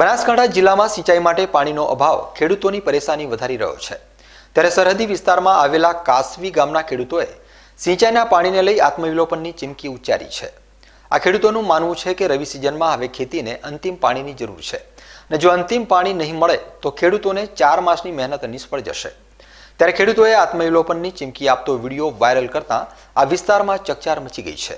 બનાસકાંઠા જિલ્લામાં સિંચાઈ માટે પાણીનો અભાવ ખેડૂતોની પરેશાની વધારી રહ્યો છે ત્યારે સરહદી વિસ્તારમાં આવેલા કાસવી ગામના ખેડૂતોએ સિંચાઈના પાણીને લઈ આત્મવિલોપનની ચીમકી ઉચ્ચારી છે આ ખેડૂતોનું માનવું છે કે રવિ સિઝનમાં હવે ખેતીને અંતિમ પાણીની જરૂર છે અને જો અંતિમ પાણી નહીં મળે તો ખેડૂતોને ચાર માસની મહેનત નિષ્ફળ જશે ત્યારે ખેડૂતોએ આત્મવિલોપનની ચીમકી આપતો વિડીયો વાયરલ કરતા આ વિસ્તારમાં ચકચાર મચી ગઈ છે